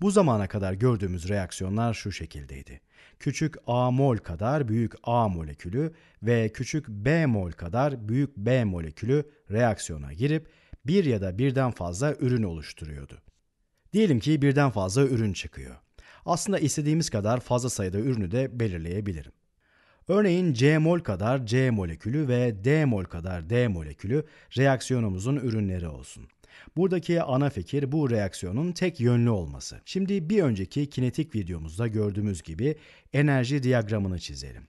Bu zamana kadar gördüğümüz reaksiyonlar şu şekildeydi. Küçük A mol kadar büyük A molekülü ve küçük B mol kadar büyük B molekülü reaksiyona girip bir ya da birden fazla ürün oluşturuyordu. Diyelim ki birden fazla ürün çıkıyor. Aslında istediğimiz kadar fazla sayıda ürünü de belirleyebilirim. Örneğin C mol kadar C molekülü ve D mol kadar D molekülü reaksiyonumuzun ürünleri olsun. Buradaki ana fikir bu reaksiyonun tek yönlü olması. Şimdi bir önceki kinetik videomuzda gördüğümüz gibi enerji diyagramını çizelim.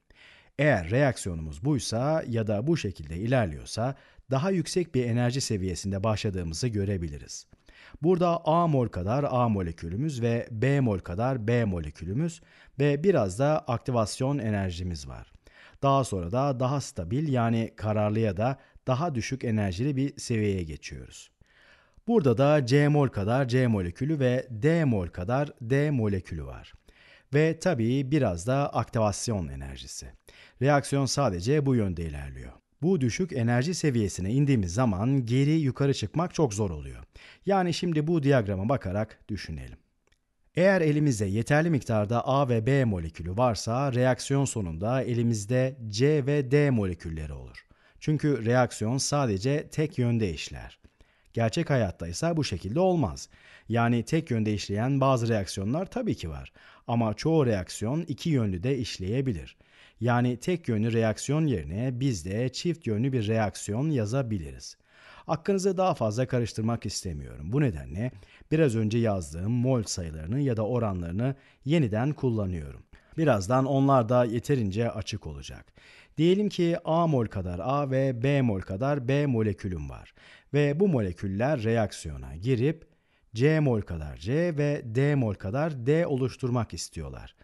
Eğer reaksiyonumuz buysa ya da bu şekilde ilerliyorsa daha yüksek bir enerji seviyesinde başladığımızı görebiliriz. Burada A mol kadar A molekülümüz ve B mol kadar B molekülümüz ve biraz da aktivasyon enerjimiz var. Daha sonra da daha stabil yani kararlıya da daha düşük enerjili bir seviyeye geçiyoruz. Burada da C mol kadar C molekülü ve D mol kadar D molekülü var. Ve tabii biraz da aktivasyon enerjisi. Reaksiyon sadece bu yönde ilerliyor. Bu düşük enerji seviyesine indiğimiz zaman geri yukarı çıkmak çok zor oluyor. Yani şimdi bu diyagrama bakarak düşünelim. Eğer elimizde yeterli miktarda A ve B molekülü varsa reaksiyon sonunda elimizde C ve D molekülleri olur. Çünkü reaksiyon sadece tek yönde işler. Gerçek hayatta ise bu şekilde olmaz. Yani tek yönde işleyen bazı reaksiyonlar tabii ki var. Ama çoğu reaksiyon iki yönlü de işleyebilir. Yani tek yönlü reaksiyon yerine biz de çift yönlü bir reaksiyon yazabiliriz. Aklınızı daha fazla karıştırmak istemiyorum. Bu nedenle biraz önce yazdığım mol sayılarını ya da oranlarını yeniden kullanıyorum. Birazdan onlar da yeterince açık olacak. Diyelim ki A mol kadar A ve B mol kadar B molekülüm var ve bu moleküller reaksiyona girip C mol kadar C ve D mol kadar D oluşturmak istiyorlar.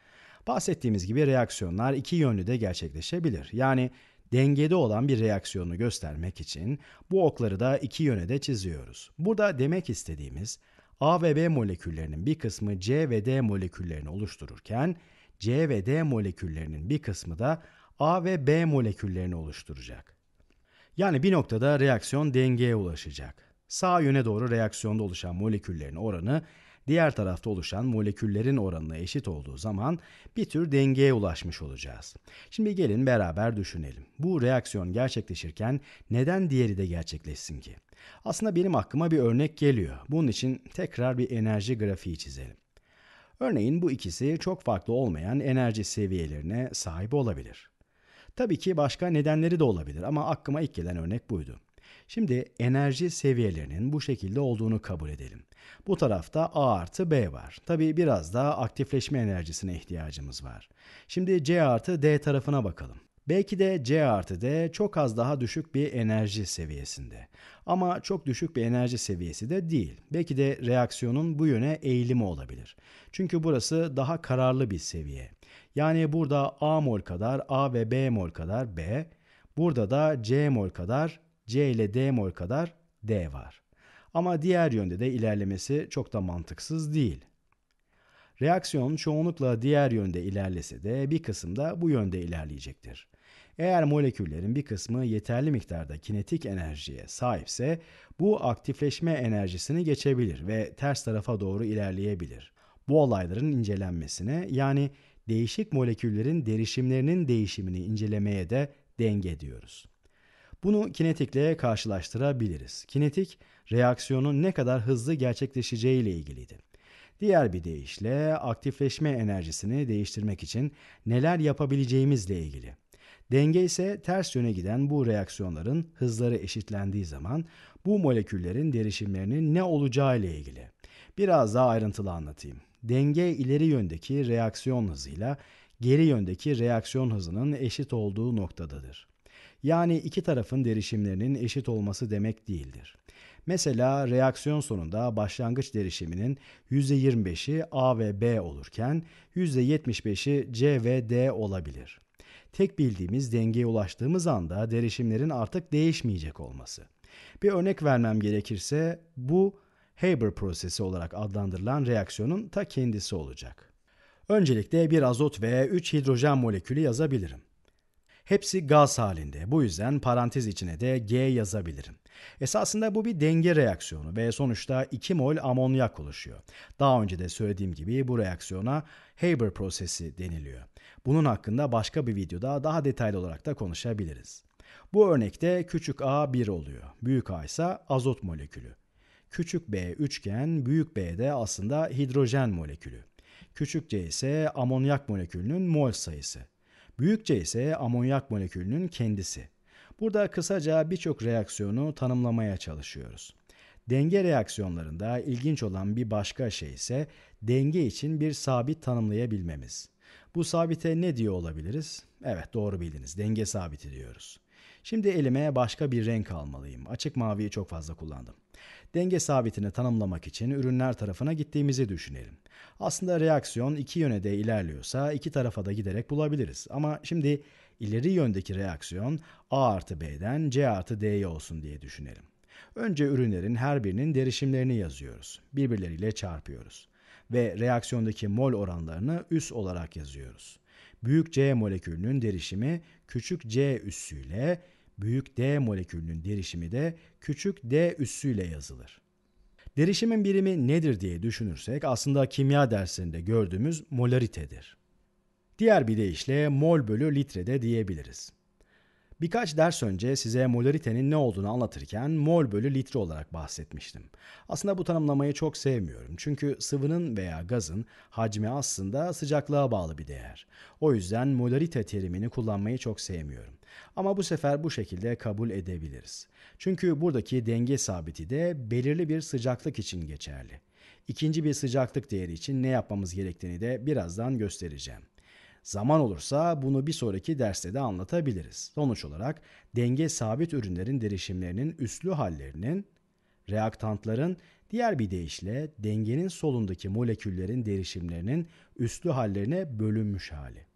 Bahsettiğimiz gibi reaksiyonlar iki yönlü de gerçekleşebilir. Yani dengede olan bir reaksiyonu göstermek için bu okları da iki yöne de çiziyoruz. Burada demek istediğimiz A ve B moleküllerinin bir kısmı C ve D moleküllerini oluştururken C ve D moleküllerinin bir kısmı da A ve B moleküllerini oluşturacak. Yani bir noktada reaksiyon dengeye ulaşacak. Sağ yöne doğru reaksiyonda oluşan moleküllerin oranı diğer tarafta oluşan moleküllerin oranına eşit olduğu zaman bir tür dengeye ulaşmış olacağız. Şimdi gelin beraber düşünelim. Bu reaksiyon gerçekleşirken neden diğeri de gerçekleşsin ki? Aslında benim aklıma bir örnek geliyor. Bunun için tekrar bir enerji grafiği çizelim. Örneğin bu ikisi çok farklı olmayan enerji seviyelerine sahip olabilir. Tabii ki başka nedenleri de olabilir ama aklıma ilk gelen örnek buydu. Şimdi enerji seviyelerinin bu şekilde olduğunu kabul edelim. Bu tarafta A artı B var. Tabii biraz daha aktifleşme enerjisine ihtiyacımız var. Şimdi C artı D tarafına bakalım. Belki de C artı D çok az daha düşük bir enerji seviyesinde. Ama çok düşük bir enerji seviyesi de değil. Belki de reaksiyonun bu yöne eğilimi olabilir. Çünkü burası daha kararlı bir seviye. Yani burada A mol kadar A ve B mol kadar B, burada da C mol kadar C ile D mol kadar D var. Ama diğer yönde de ilerlemesi çok da mantıksız değil. Reaksiyon çoğunlukla diğer yönde ilerlese de bir kısım da bu yönde ilerleyecektir. Eğer moleküllerin bir kısmı yeterli miktarda kinetik enerjiye sahipse bu aktifleşme enerjisini geçebilir ve ters tarafa doğru ilerleyebilir. Bu olayların incelenmesine yani değişik moleküllerin derişimlerinin değişimini incelemeye de denge diyoruz. Bunu kinetikle karşılaştırabiliriz. Kinetik, reaksiyonun ne kadar hızlı gerçekleşeceği ile ilgiliydi. Diğer bir deyişle aktifleşme enerjisini değiştirmek için neler yapabileceğimizle ilgili. Denge ise ters yöne giden bu reaksiyonların hızları eşitlendiği zaman bu moleküllerin derişimlerinin ne olacağı ile ilgili. Biraz daha ayrıntılı anlatayım. Denge ileri yöndeki reaksiyon hızıyla geri yöndeki reaksiyon hızının eşit olduğu noktadadır. Yani iki tarafın derişimlerinin eşit olması demek değildir. Mesela reaksiyon sonunda başlangıç derişiminin %25'i A ve B olurken %75'i C ve D olabilir. Tek bildiğimiz dengeye ulaştığımız anda derişimlerin artık değişmeyecek olması. Bir örnek vermem gerekirse bu Haber prosesi olarak adlandırılan reaksiyonun ta kendisi olacak. Öncelikle bir azot ve 3 hidrojen molekülü yazabilirim. Hepsi gaz halinde. Bu yüzden parantez içine de G yazabilirim. Esasında bu bir denge reaksiyonu ve sonuçta 2 mol amonyak oluşuyor. Daha önce de söylediğim gibi bu reaksiyona Haber prosesi deniliyor. Bunun hakkında başka bir videoda daha detaylı olarak da konuşabiliriz. Bu örnekte küçük a 1 oluyor. Büyük a ise azot molekülü. Küçük b üçgen, büyük b de aslında hidrojen molekülü. Küçük c ise amonyak molekülünün mol sayısı büyükçe ise amonyak molekülünün kendisi. Burada kısaca birçok reaksiyonu tanımlamaya çalışıyoruz. Denge reaksiyonlarında ilginç olan bir başka şey ise denge için bir sabit tanımlayabilmemiz. Bu sabite ne diyor olabiliriz? Evet doğru bildiniz denge sabiti diyoruz. Şimdi elime başka bir renk almalıyım. Açık maviyi çok fazla kullandım. Denge sabitini tanımlamak için ürünler tarafına gittiğimizi düşünelim. Aslında reaksiyon iki yöne de ilerliyorsa iki tarafa da giderek bulabiliriz. Ama şimdi ileri yöndeki reaksiyon A artı B'den C artı D'ye olsun diye düşünelim. Önce ürünlerin her birinin derişimlerini yazıyoruz. Birbirleriyle çarpıyoruz. Ve reaksiyondaki mol oranlarını üs olarak yazıyoruz. Büyük C molekülünün derişimi küçük C üssüyle büyük D molekülünün derişimi de küçük D üssüyle yazılır. Derişimin birimi nedir diye düşünürsek aslında kimya dersinde gördüğümüz molaritedir. Diğer bir deyişle mol bölü litre de diyebiliriz. Birkaç ders önce size molaritenin ne olduğunu anlatırken mol bölü litre olarak bahsetmiştim. Aslında bu tanımlamayı çok sevmiyorum çünkü sıvının veya gazın hacmi aslında sıcaklığa bağlı bir değer. O yüzden molarite terimini kullanmayı çok sevmiyorum. Ama bu sefer bu şekilde kabul edebiliriz. Çünkü buradaki denge sabiti de belirli bir sıcaklık için geçerli. İkinci bir sıcaklık değeri için ne yapmamız gerektiğini de birazdan göstereceğim. Zaman olursa bunu bir sonraki derste de anlatabiliriz. Sonuç olarak denge sabit ürünlerin derişimlerinin üslü hallerinin, reaktantların diğer bir deyişle dengenin solundaki moleküllerin derişimlerinin üslü hallerine bölünmüş hali.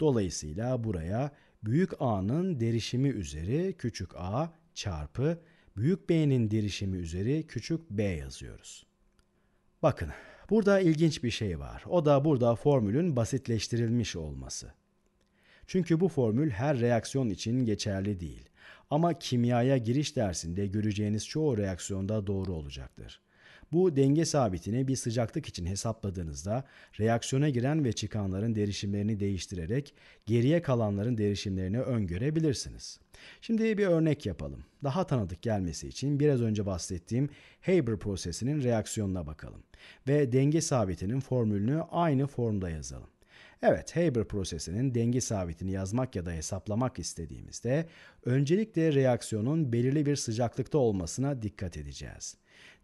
Dolayısıyla buraya büyük A'nın derişimi üzeri küçük a çarpı büyük B'nin derişimi üzeri küçük b yazıyoruz. Bakın Burada ilginç bir şey var. O da burada formülün basitleştirilmiş olması. Çünkü bu formül her reaksiyon için geçerli değil. Ama kimyaya giriş dersinde göreceğiniz çoğu reaksiyonda doğru olacaktır. Bu denge sabitini bir sıcaklık için hesapladığınızda reaksiyona giren ve çıkanların derişimlerini değiştirerek geriye kalanların derişimlerini öngörebilirsiniz. Şimdi bir örnek yapalım. Daha tanıdık gelmesi için biraz önce bahsettiğim Haber prosesinin reaksiyonuna bakalım ve denge sabitinin formülünü aynı formda yazalım. Evet, Haber prosesinin denge sabitini yazmak ya da hesaplamak istediğimizde öncelikle reaksiyonun belirli bir sıcaklıkta olmasına dikkat edeceğiz.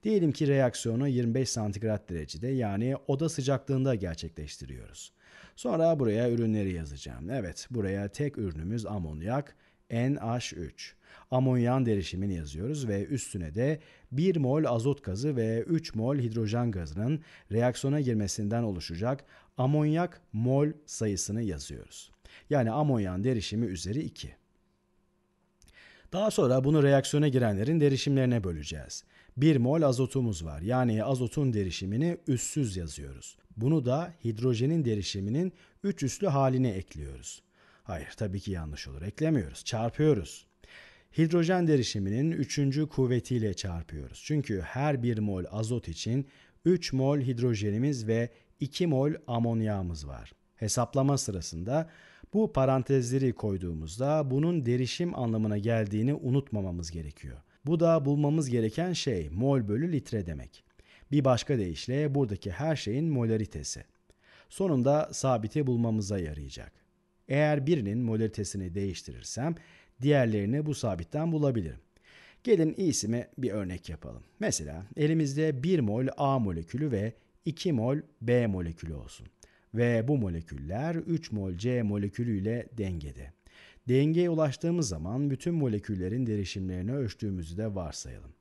Diyelim ki reaksiyonu 25 santigrat derecede yani oda sıcaklığında gerçekleştiriyoruz. Sonra buraya ürünleri yazacağım. Evet buraya tek ürünümüz amonyak NH3. Amonyan derişimini yazıyoruz ve üstüne de 1 mol azot gazı ve 3 mol hidrojen gazının reaksiyona girmesinden oluşacak amonyak mol sayısını yazıyoruz. Yani amonyan derişimi üzeri 2. Daha sonra bunu reaksiyona girenlerin derişimlerine böleceğiz. 1 mol azotumuz var. Yani azotun derişimini üssüz yazıyoruz. Bunu da hidrojenin derişiminin 3 üslü haline ekliyoruz. Hayır tabii ki yanlış olur. Eklemiyoruz. Çarpıyoruz. Hidrojen derişiminin 3. kuvvetiyle çarpıyoruz. Çünkü her 1 mol azot için 3 mol hidrojenimiz ve 2 mol amonyağımız var. Hesaplama sırasında bu parantezleri koyduğumuzda bunun derişim anlamına geldiğini unutmamamız gerekiyor. Bu da bulmamız gereken şey mol bölü litre demek. Bir başka deyişle buradaki her şeyin molaritesi. Sonunda sabiti bulmamıza yarayacak. Eğer birinin molaritesini değiştirirsem diğerlerini bu sabitten bulabilirim. Gelin iyisime bir örnek yapalım. Mesela elimizde 1 mol A molekülü ve 2 mol B molekülü olsun. Ve bu moleküller 3 mol C molekülüyle dengede. Dengeye ulaştığımız zaman bütün moleküllerin derişimlerini ölçtüğümüzü de varsayalım.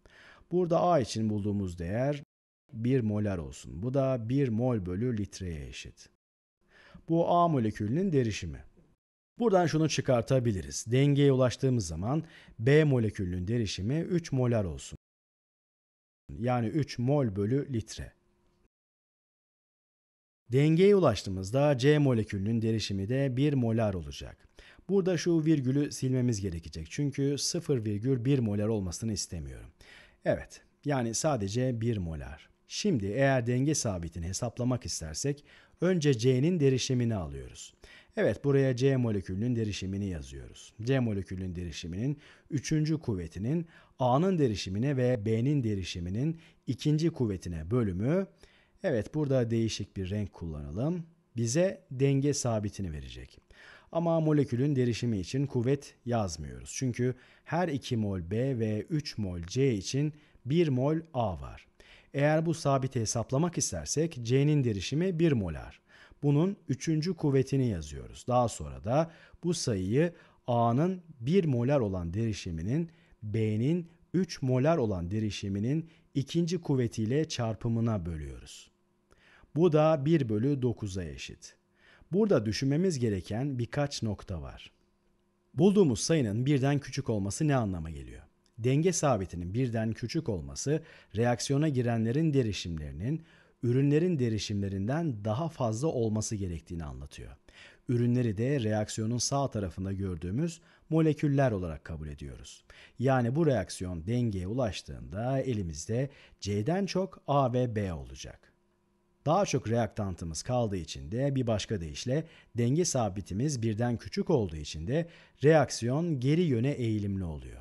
Burada A için bulduğumuz değer 1 molar olsun. Bu da 1 mol bölü litreye eşit. Bu A molekülünün derişimi. Buradan şunu çıkartabiliriz. Dengeye ulaştığımız zaman B molekülünün derişimi 3 molar olsun. Yani 3 mol bölü litre. Dengeye ulaştığımızda C molekülünün derişimi de 1 molar olacak. Burada şu virgülü silmemiz gerekecek. Çünkü 0,1 molar olmasını istemiyorum. Evet yani sadece 1 molar. Şimdi eğer denge sabitini hesaplamak istersek önce C'nin derişimini alıyoruz. Evet buraya C molekülünün derişimini yazıyoruz. C molekülünün derişiminin 3. kuvvetinin A'nın derişimine ve B'nin derişiminin 2. kuvvetine bölümü. Evet burada değişik bir renk kullanalım. Bize denge sabitini verecek. Ama molekülün derişimi için kuvvet yazmıyoruz. Çünkü her 2 mol B ve 3 mol C için 1 mol A var. Eğer bu sabiti hesaplamak istersek C'nin derişimi 1 molar. Bunun 3. kuvvetini yazıyoruz. Daha sonra da bu sayıyı A'nın 1 molar olan derişiminin B'nin 3 molar olan derişiminin ikinci kuvvetiyle çarpımına bölüyoruz. Bu da 1 bölü 9'a eşit. Burada düşünmemiz gereken birkaç nokta var. Bulduğumuz sayının birden küçük olması ne anlama geliyor? Denge sabitinin birden küçük olması reaksiyona girenlerin derişimlerinin ürünlerin derişimlerinden daha fazla olması gerektiğini anlatıyor. Ürünleri de reaksiyonun sağ tarafında gördüğümüz moleküller olarak kabul ediyoruz. Yani bu reaksiyon dengeye ulaştığında elimizde C'den çok A ve B olacak. Daha çok reaktantımız kaldığı için de bir başka deyişle denge sabitimiz birden küçük olduğu için de reaksiyon geri yöne eğilimli oluyor.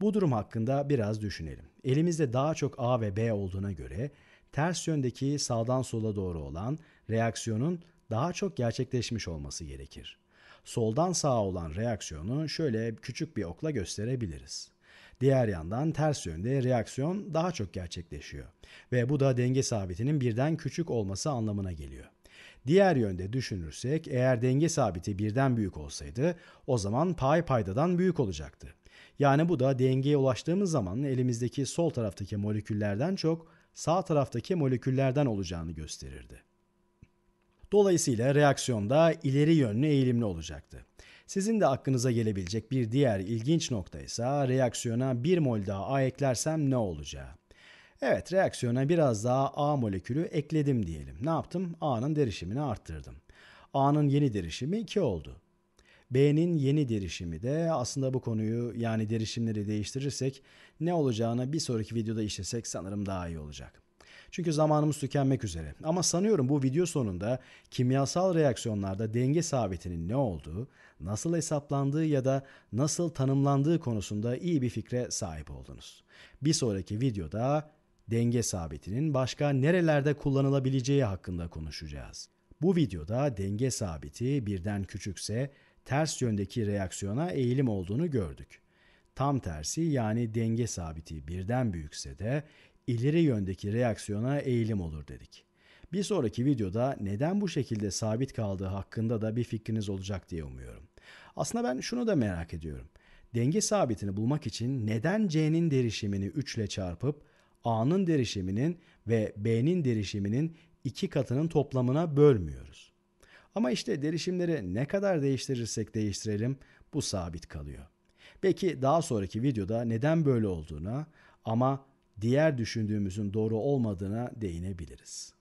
Bu durum hakkında biraz düşünelim. Elimizde daha çok A ve B olduğuna göre ters yöndeki sağdan sola doğru olan reaksiyonun daha çok gerçekleşmiş olması gerekir. Soldan sağa olan reaksiyonu şöyle küçük bir okla gösterebiliriz. Diğer yandan ters yönde reaksiyon daha çok gerçekleşiyor ve bu da denge sabitinin birden küçük olması anlamına geliyor. Diğer yönde düşünürsek eğer denge sabiti birden büyük olsaydı o zaman pay paydadan büyük olacaktı. Yani bu da dengeye ulaştığımız zaman elimizdeki sol taraftaki moleküllerden çok sağ taraftaki moleküllerden olacağını gösterirdi. Dolayısıyla reaksiyonda ileri yönlü eğilimli olacaktı. Sizin de aklınıza gelebilecek bir diğer ilginç nokta ise reaksiyona 1 mol daha A eklersem ne olacağı. Evet reaksiyona biraz daha A molekülü ekledim diyelim. Ne yaptım? A'nın derişimini arttırdım. A'nın yeni derişimi 2 oldu. B'nin yeni derişimi de aslında bu konuyu yani derişimleri değiştirirsek ne olacağını bir sonraki videoda işlesek sanırım daha iyi olacak. Çünkü zamanımız tükenmek üzere. Ama sanıyorum bu video sonunda kimyasal reaksiyonlarda denge sabitinin ne olduğu, nasıl hesaplandığı ya da nasıl tanımlandığı konusunda iyi bir fikre sahip oldunuz. Bir sonraki videoda denge sabitinin başka nerelerde kullanılabileceği hakkında konuşacağız. Bu videoda denge sabiti birden küçükse ters yöndeki reaksiyona eğilim olduğunu gördük. Tam tersi yani denge sabiti birden büyükse de ileri yöndeki reaksiyona eğilim olur dedik. Bir sonraki videoda neden bu şekilde sabit kaldığı hakkında da bir fikriniz olacak diye umuyorum. Aslında ben şunu da merak ediyorum. Denge sabitini bulmak için neden C'nin derişimini 3 ile çarpıp A'nın derişiminin ve B'nin derişiminin iki katının toplamına bölmüyoruz? Ama işte derişimleri ne kadar değiştirirsek değiştirelim bu sabit kalıyor. Belki daha sonraki videoda neden böyle olduğuna ama diğer düşündüğümüzün doğru olmadığına değinebiliriz.